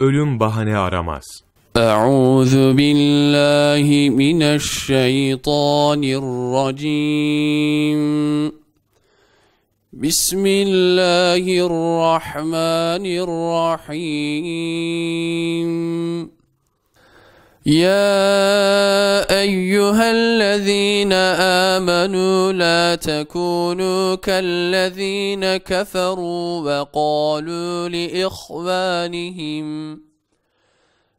ölüm bahane aramaz. Euzu billahi mineşşeytanirracim. Bismillahirrahmanirrahim. يا أيها الذين آمنوا لا تكونوا كالذين كفروا وقالوا لإخوانهم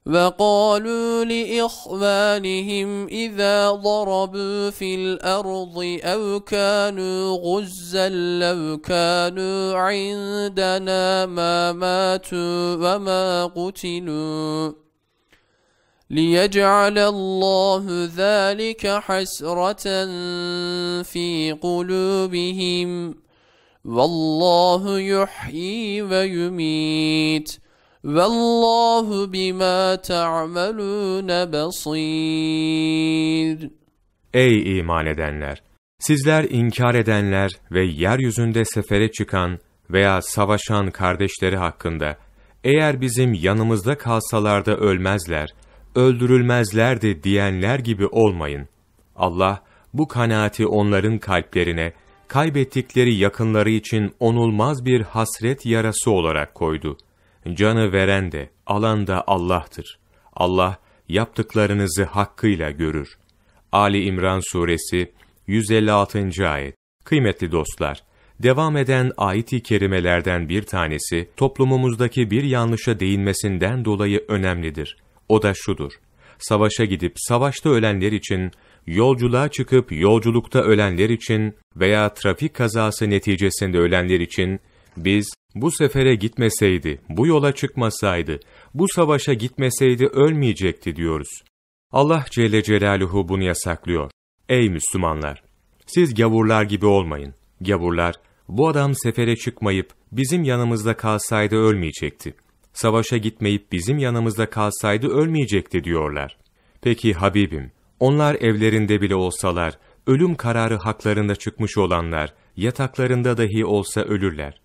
وقالوا لإخوانهم إذا ضربوا في الأرض أو كانوا غزا لو كانوا عندنا ما ماتوا وما قتلوا ليجعل الله ذلك حسرة في قلوبهم والله يحيي ويميت والله بما تعملون بصير Ey iman edenler! Sizler inkar edenler ve yeryüzünde sefere çıkan veya savaşan kardeşleri hakkında eğer bizim yanımızda kalsalarda ölmezler öldürülmezlerdi diyenler gibi olmayın. Allah bu kanaati onların kalplerine, kaybettikleri yakınları için onulmaz bir hasret yarası olarak koydu. Canı veren de, alan da Allah'tır. Allah, yaptıklarınızı hakkıyla görür. Ali İmran Suresi 156. Ayet Kıymetli dostlar, devam eden ayet-i kerimelerden bir tanesi, toplumumuzdaki bir yanlışa değinmesinden dolayı önemlidir. O da şudur. Savaşa gidip savaşta ölenler için, yolculuğa çıkıp yolculukta ölenler için veya trafik kazası neticesinde ölenler için biz bu sefere gitmeseydi, bu yola çıkmasaydı, bu savaşa gitmeseydi ölmeyecekti diyoruz. Allah Celle Celaluhu bunu yasaklıyor. Ey Müslümanlar! Siz gavurlar gibi olmayın. Gavurlar, bu adam sefere çıkmayıp bizim yanımızda kalsaydı ölmeyecekti savaşa gitmeyip bizim yanımızda kalsaydı ölmeyecekti diyorlar. Peki Habibim, onlar evlerinde bile olsalar, ölüm kararı haklarında çıkmış olanlar, yataklarında dahi olsa ölürler.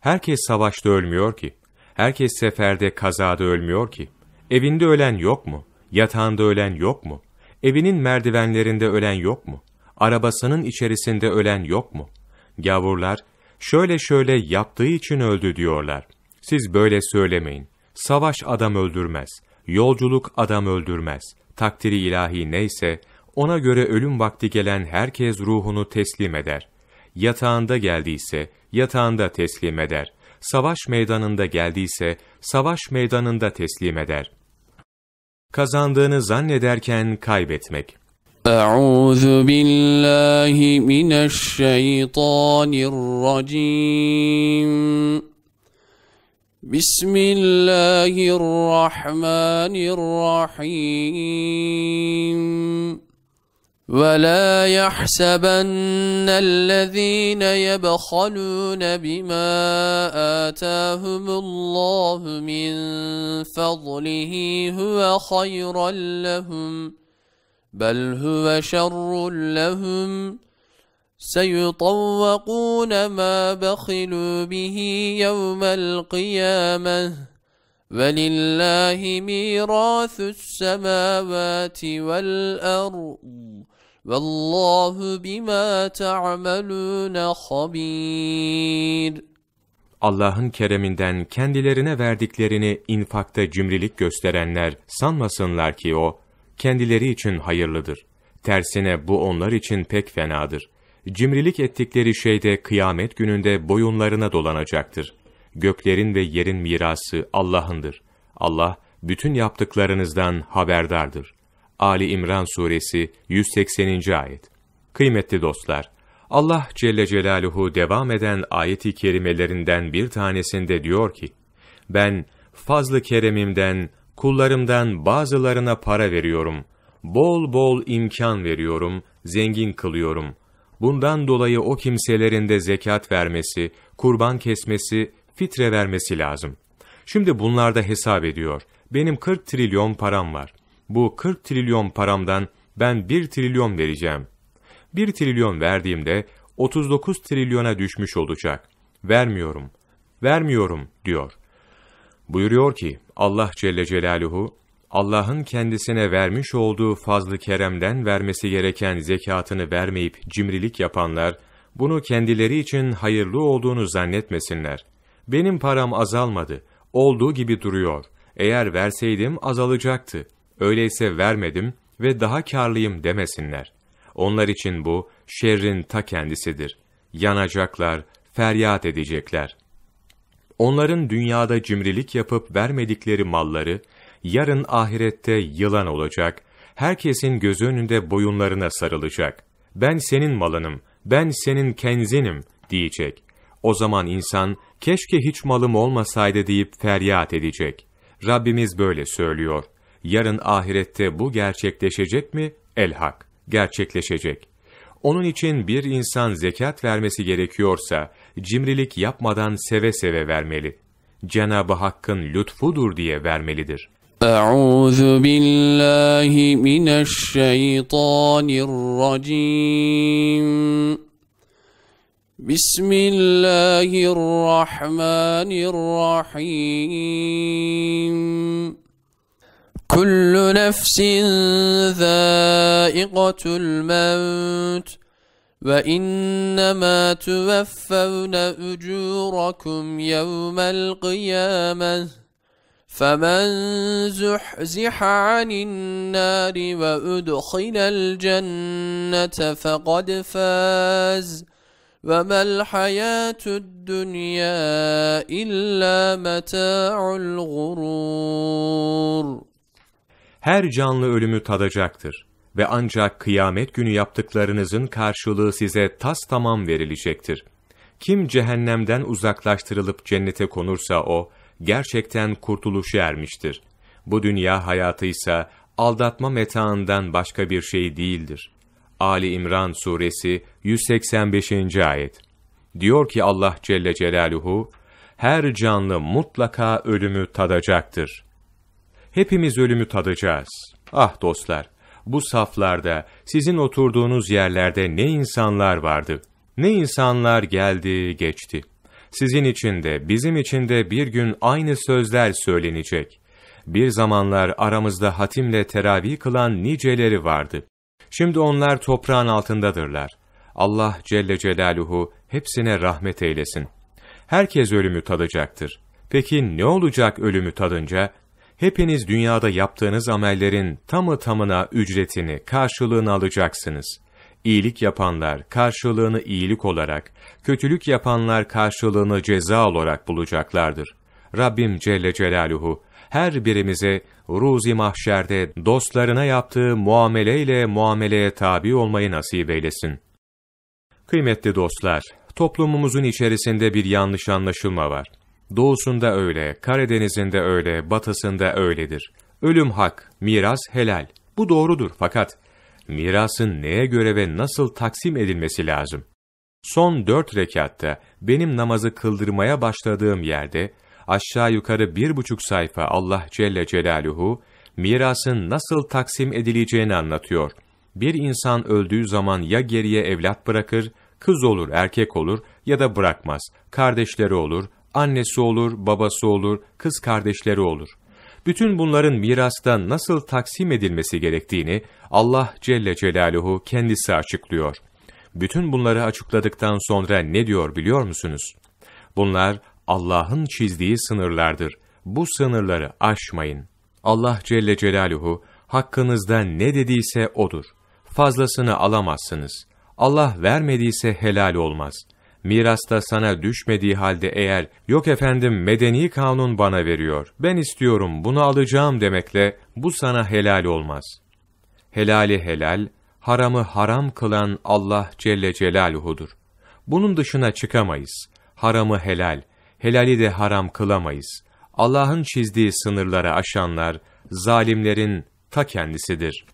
Herkes savaşta ölmüyor ki, herkes seferde kazada ölmüyor ki, evinde ölen yok mu, yatağında ölen yok mu, evinin merdivenlerinde ölen yok mu, arabasının içerisinde ölen yok mu? Gavurlar, şöyle şöyle yaptığı için öldü diyorlar.'' Siz böyle söylemeyin. Savaş adam öldürmez. Yolculuk adam öldürmez. Takdiri ilahi neyse, ona göre ölüm vakti gelen herkes ruhunu teslim eder. Yatağında geldiyse, yatağında teslim eder. Savaş meydanında geldiyse, savaş meydanında teslim eder. Kazandığını zannederken kaybetmek. أعوذ بالله من الشيطان الرجيم بسم الله الرحمن الرحيم ولا يحسبن الذين يبخلون بما آتاهم الله من فضله هو خيرا لهم بل هو شر لهم سيطوقون ما بخلوا به يوم القيامة ولله ميراث السماوات والأرض Vallahu bima ta'malun habir. Allah'ın kereminden kendilerine verdiklerini infakta cimrilik gösterenler sanmasınlar ki o kendileri için hayırlıdır. Tersine bu onlar için pek fenadır cimrilik ettikleri şey de kıyamet gününde boyunlarına dolanacaktır. Göklerin ve yerin mirası Allah'ındır. Allah bütün yaptıklarınızdan haberdardır. Ali İmran suresi 180. ayet. Kıymetli dostlar, Allah Celle Celaluhu devam eden ayet-i kerimelerinden bir tanesinde diyor ki: Ben fazlı keremimden kullarımdan bazılarına para veriyorum. Bol bol imkan veriyorum, zengin kılıyorum.'' Bundan dolayı o kimselerin de zekat vermesi, kurban kesmesi, fitre vermesi lazım. Şimdi bunlarda hesap ediyor. Benim 40 trilyon param var. Bu 40 trilyon paramdan ben 1 trilyon vereceğim. 1 trilyon verdiğimde 39 trilyona düşmüş olacak. Vermiyorum, vermiyorum diyor. Buyuruyor ki Allah Celle Celaluhu, Allah'ın kendisine vermiş olduğu fazlı keremden vermesi gereken zekatını vermeyip cimrilik yapanlar, bunu kendileri için hayırlı olduğunu zannetmesinler. Benim param azalmadı, olduğu gibi duruyor. Eğer verseydim azalacaktı. Öyleyse vermedim ve daha karlıyım demesinler. Onlar için bu, şerrin ta kendisidir. Yanacaklar, feryat edecekler. Onların dünyada cimrilik yapıp vermedikleri malları, yarın ahirette yılan olacak, herkesin gözü önünde boyunlarına sarılacak. Ben senin malınım, ben senin kenzinim diyecek. O zaman insan keşke hiç malım olmasaydı deyip feryat edecek. Rabbimiz böyle söylüyor. Yarın ahirette bu gerçekleşecek mi? Elhak. Gerçekleşecek. Onun için bir insan zekat vermesi gerekiyorsa, cimrilik yapmadan seve seve vermeli. Cenab-ı Hakk'ın lütfudur diye vermelidir. أعوذ بالله من الشيطان الرجيم بسم الله الرحمن الرحيم كل نفس ذائقة الموت وإنما توفون أجوركم يوم القيامة فمن زحزح عن النار وادخل الجنه فقد فاز وما الحياه الدنيا الا متاع الغرور Her canlı ölümü tadacaktır ve ancak kıyamet günü yaptıklarınızın karşılığı size tas tamam verilecektir. Kim cehennemden uzaklaştırılıp cennete konursa o, gerçekten kurtuluşu ermiştir. Bu dünya hayatı ise aldatma metaından başka bir şey değildir. Ali İmran suresi 185. ayet. Diyor ki Allah Celle Celaluhu, her canlı mutlaka ölümü tadacaktır. Hepimiz ölümü tadacağız. Ah dostlar, bu saflarda, sizin oturduğunuz yerlerde ne insanlar vardı. Ne insanlar geldi, geçti. Sizin için de bizim için de bir gün aynı sözler söylenecek. Bir zamanlar aramızda hatimle teravih kılan niceleri vardı. Şimdi onlar toprağın altındadırlar. Allah Celle Celaluhu hepsine rahmet eylesin. Herkes ölümü tadacaktır. Peki ne olacak ölümü tadınca? Hepiniz dünyada yaptığınız amellerin tamı tamına ücretini, karşılığını alacaksınız. İyilik yapanlar karşılığını iyilik olarak, kötülük yapanlar karşılığını ceza olarak bulacaklardır. Rabbim Celle Celaluhu her birimize ruzi mahşerde dostlarına yaptığı muameleyle muameleye tabi olmayı nasip eylesin. Kıymetli dostlar, toplumumuzun içerisinde bir yanlış anlaşılma var. Doğusunda öyle, Karadeniz'inde öyle, batısında öyledir. Ölüm hak, miras helal. Bu doğrudur fakat mirasın neye göre ve nasıl taksim edilmesi lazım? Son dört rekatta benim namazı kıldırmaya başladığım yerde, aşağı yukarı bir buçuk sayfa Allah Celle Celaluhu, mirasın nasıl taksim edileceğini anlatıyor. Bir insan öldüğü zaman ya geriye evlat bırakır, kız olur, erkek olur ya da bırakmaz. Kardeşleri olur, annesi olur, babası olur, kız kardeşleri olur bütün bunların mirastan nasıl taksim edilmesi gerektiğini Allah Celle Celaluhu kendisi açıklıyor. Bütün bunları açıkladıktan sonra ne diyor biliyor musunuz? Bunlar Allah'ın çizdiği sınırlardır. Bu sınırları aşmayın. Allah Celle Celaluhu hakkınızda ne dediyse odur. Fazlasını alamazsınız. Allah vermediyse helal olmaz.'' mirasta sana düşmediği halde eğer, yok efendim medeni kanun bana veriyor, ben istiyorum bunu alacağım demekle, bu sana helal olmaz. Helali helal, haramı haram kılan Allah Celle Celaluhu'dur. Bunun dışına çıkamayız. Haramı helal, helali de haram kılamayız. Allah'ın çizdiği sınırları aşanlar, zalimlerin ta kendisidir.